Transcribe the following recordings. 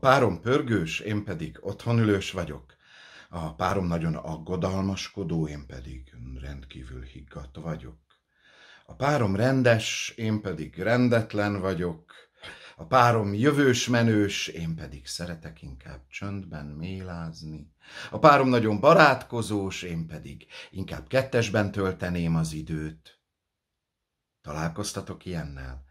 párom pörgős, én pedig otthonülős vagyok. A párom nagyon aggodalmaskodó, én pedig rendkívül higgadt vagyok. A párom rendes, én pedig rendetlen vagyok. A párom jövős menős, én pedig szeretek inkább csöndben mélázni. A párom nagyon barátkozós, én pedig inkább kettesben tölteném az időt. Találkoztatok ilyennel?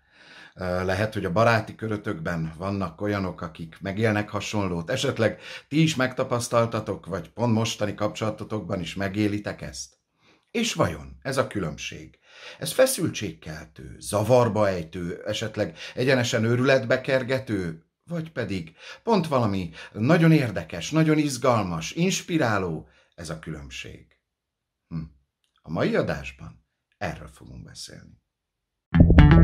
lehet, hogy a baráti körötökben vannak olyanok, akik megélnek hasonlót. Esetleg ti is megtapasztaltatok, vagy pont mostani kapcsolatotokban is megélitek ezt? És vajon ez a különbség? Ez feszültségkeltő, zavarba ejtő, esetleg egyenesen őrületbe kergető, vagy pedig pont valami nagyon érdekes, nagyon izgalmas, inspiráló ez a különbség. Hm. A mai adásban erről fogunk beszélni. thank you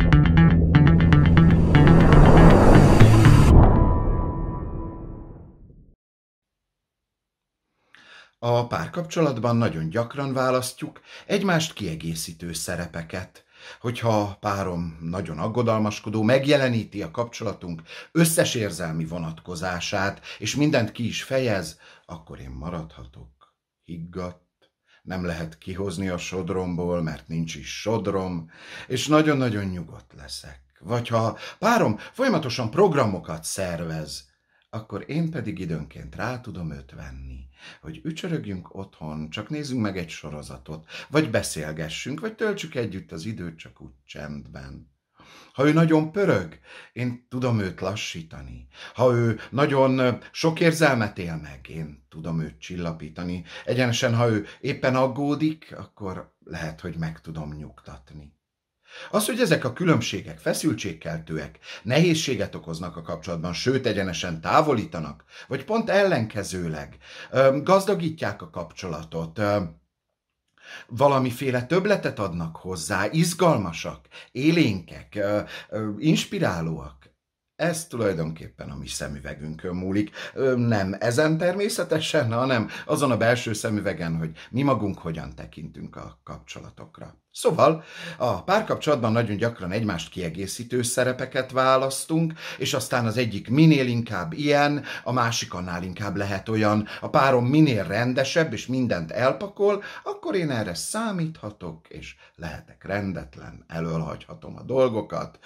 A párkapcsolatban nagyon gyakran választjuk egymást kiegészítő szerepeket. Hogyha a párom nagyon aggodalmaskodó, megjeleníti a kapcsolatunk összes érzelmi vonatkozását, és mindent ki is fejez, akkor én maradhatok higgadt, nem lehet kihozni a sodromból, mert nincs is sodrom, és nagyon-nagyon nyugodt leszek. Vagy ha párom folyamatosan programokat szervez, akkor én pedig időnként rá tudom őt venni, hogy ücsörögjünk otthon, csak nézzünk meg egy sorozatot, vagy beszélgessünk, vagy töltsük együtt az időt csak úgy csendben. Ha ő nagyon pörög, én tudom őt lassítani. Ha ő nagyon sok érzelmet él meg, én tudom őt csillapítani. Egyenesen, ha ő éppen aggódik, akkor lehet, hogy meg tudom nyugtatni. Az, hogy ezek a különbségek feszültségkeltőek, nehézséget okoznak a kapcsolatban, sőt egyenesen távolítanak, vagy pont ellenkezőleg gazdagítják a kapcsolatot, valamiféle töbletet adnak hozzá, izgalmasak, élénkek, inspirálóak. Ez tulajdonképpen a mi szemüvegünkön múlik. Ö, nem ezen természetesen, hanem azon a belső szemüvegen, hogy mi magunk hogyan tekintünk a kapcsolatokra. Szóval a párkapcsolatban nagyon gyakran egymást kiegészítő szerepeket választunk, és aztán az egyik minél inkább ilyen, a másik annál inkább lehet olyan. A párom minél rendesebb és mindent elpakol, akkor én erre számíthatok, és lehetek rendetlen, elölhagyhatom a dolgokat,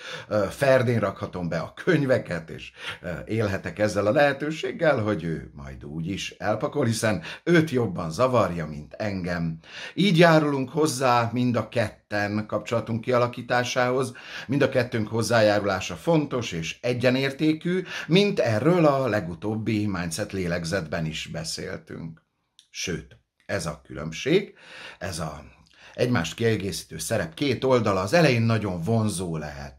ferdén rakhatom be a könyvet, könyveket, és e, élhetek ezzel a lehetőséggel, hogy ő majd úgy is elpakol, hiszen őt jobban zavarja, mint engem. Így járulunk hozzá mind a ketten kapcsolatunk kialakításához, mind a kettőnk hozzájárulása fontos és egyenértékű, mint erről a legutóbbi Mindset lélegzetben is beszéltünk. Sőt, ez a különbség, ez a egymást kiegészítő szerep két oldala az elején nagyon vonzó lehet,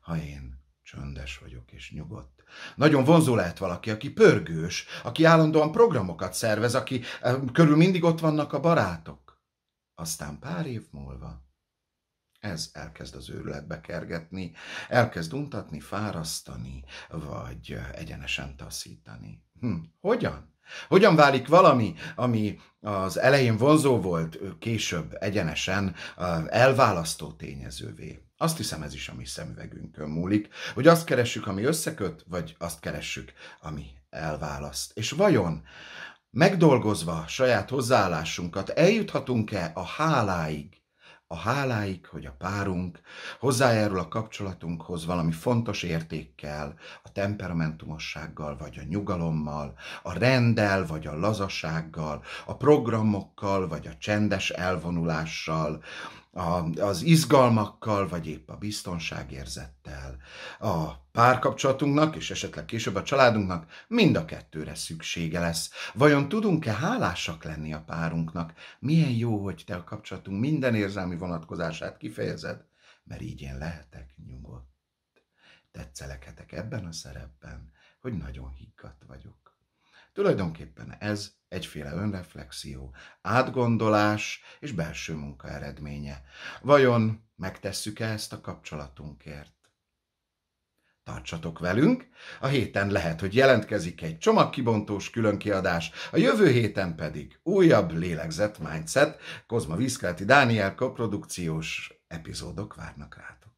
ha én Csöndes vagyok és nyugodt. Nagyon vonzó lehet valaki, aki pörgős, aki állandóan programokat szervez, aki eh, körül mindig ott vannak a barátok. Aztán pár év múlva ez elkezd az őrületbe kergetni, elkezd untatni, fárasztani, vagy eh, egyenesen taszítani. Hm, hogyan? Hogyan válik valami, ami az elején vonzó volt, később egyenesen elválasztó tényezővé? Azt hiszem ez is a mi szemüvegünkön múlik, hogy azt keressük, ami összeköt, vagy azt keressük, ami elválaszt. És vajon megdolgozva saját hozzáállásunkat eljuthatunk-e a háláig, a háláig, hogy a párunk hozzájárul a kapcsolatunkhoz valami fontos értékkel, a temperamentumossággal vagy a nyugalommal, a rendel vagy a lazasággal, a programokkal vagy a csendes elvonulással, a, az izgalmakkal, vagy épp a biztonságérzettel, a párkapcsolatunknak, és esetleg később a családunknak mind a kettőre szüksége lesz. Vajon tudunk-e hálásak lenni a párunknak? Milyen jó, hogy te a kapcsolatunk minden érzelmi vonatkozását kifejezed, mert így én lehetek nyugodt. Tetszelekedek ebben a szerepben, hogy nagyon higgadt vagyok. Tulajdonképpen ez egyféle önreflexió, átgondolás és belső munka eredménye. Vajon megtesszük-e ezt a kapcsolatunkért? Tartsatok velünk! A héten lehet, hogy jelentkezik egy csomagkibontós különkiadás, a jövő héten pedig újabb lélegzett mindset, Kozma Viszkelti Dániel koprodukciós epizódok várnak rátok.